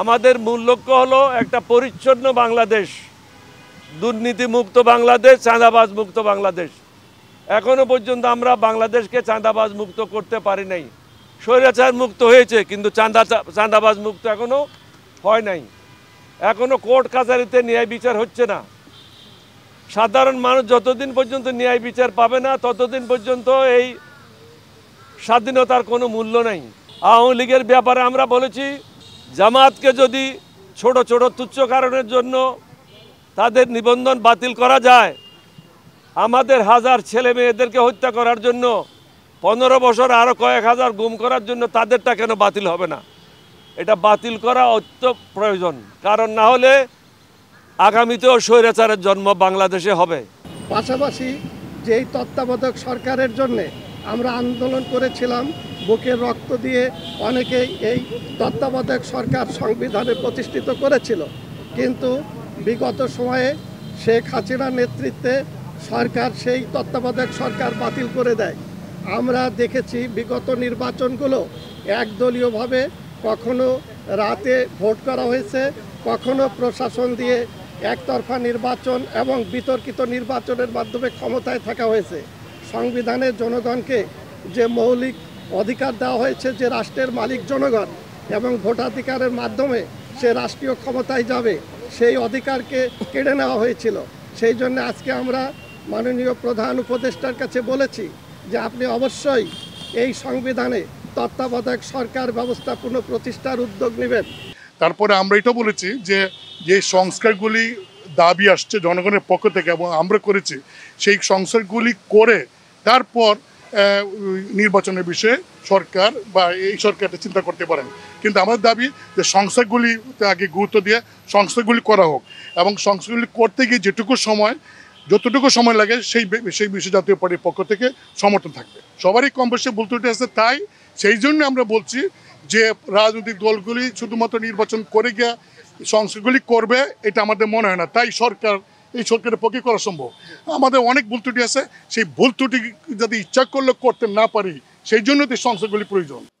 আমাদের মূল লক্ষ্য হলো একটা পরিচ্ছন্ন বাংলাদেশ দুর্নীতিমুক্ত বাংলাদেশ চাঁদাবাজ মুক্ত বাংলাদেশ এখনও পর্যন্ত আমরা বাংলাদেশকে চাঁদাবাজ মুক্ত করতে পারি নাই স্বৈরাচার মুক্ত হয়েছে কিন্তু চাঁদা চাঁদাবাজ মুক্ত এখনও হয় নাই এখনও কোর্ট কাছারিতে ন্যায় বিচার হচ্ছে না সাধারণ মানুষ যতদিন পর্যন্ত ন্যায় বিচার পাবে না ততদিন পর্যন্ত এই স্বাধীনতার কোনো মূল্য নাই আওয়ামী লীগের ব্যাপারে আমরা বলেছি জামাতকে যদি ছোট ছোট তুচ্ছ কারণের জন্য তাদের নিবন্ধন বাতিল করা যায় আমাদের হাজার ছেলে মেয়েদেরকে হত্যা করার জন্য পনেরো বছর আরও কয়েক হাজার গুম করার জন্য তাদেরটা কেন বাতিল হবে না এটা বাতিল করা অত্য প্রয়োজন কারণ না হলে আগামীতেও স্বৈরাচারের জন্ম বাংলাদেশে হবে পাশাপাশি যেই তত্ত্বাবধায়ক সরকারের জন্যে আমরা আন্দোলন করেছিলাম বুকের রক্ত দিয়ে অনেকেই এই তত্ত্বাবধায়ক সরকার সংবিধানে প্রতিষ্ঠিত করেছিল কিন্তু বিগত সময়ে শেখ হাসিনার নেতৃত্বে সরকার সেই তত্ত্বাবধায়ক সরকার বাতিল করে দেয় আমরা দেখেছি বিগত নির্বাচনগুলো একদলীয়ভাবে কখনো রাতে ভোট করা হয়েছে কখনো প্রশাসন দিয়ে একতরফা নির্বাচন এবং বিতর্কিত নির্বাচনের মাধ্যমে ক্ষমতায় থাকা হয়েছে সংবিধানের জনগণকে যে মৌলিক অধিকার দেওয়া হয়েছে যে রাষ্ট্রের মালিক জনগণ এবং ভোটাধিকারের মাধ্যমে সে রাষ্ট্রীয় ক্ষমতায় যাবে সেই অধিকারকে কেড়ে নেওয়া হয়েছিল সেই জন্য আজকে আমরা মাননীয় প্রধান উপদেষ্টার কাছে বলেছি যে আপনি অবশ্যই এই সংবিধানে তত্ত্বাবধায়ক সরকার ব্যবস্থা প্রতিষ্ঠার উদ্যোগ নেবেন তারপরে আমরা এটা বলেছি যে যে সংস্কারগুলি দাবি আসছে জনগণের পক্ষ থেকে এবং আমরা করেছি সেই সংস্কারগুলি করে তারপর নির্বাচনের বিষয়ে সরকার বা এই সরকারটা চিন্তা করতে পারেন কিন্তু আমার দাবি যে সংস্থাগুলি আগে গুরুত্ব দিয়ে সংস্থাগুলি করা হোক এবং সংস্থাগুলি করতে গিয়ে যেটুকু সময় যতটুকু সময় লাগে সেই সেই বিষয়ে জাতীয় পার্টির পক্ষ থেকে সমর্থন থাকবে সবারই কম বেশি বলতে আছে তাই সেই জন্য আমরা বলছি যে রাজনৈতিক দলগুলি শুধুমাত্র নির্বাচন করে গিয়ে সংস্থাগুলি করবে এটা আমাদের মনে হয় না তাই সরকার এই সরকারের পক্ষে করা সম্ভব আমাদের অনেক ভুল ত্রুটি আছে সেই ভুল ত্রুটি যদি ইচ্ছা করলে করতে না পারি সেই জন্য তো সংস্থাগুলি প্রয়োজন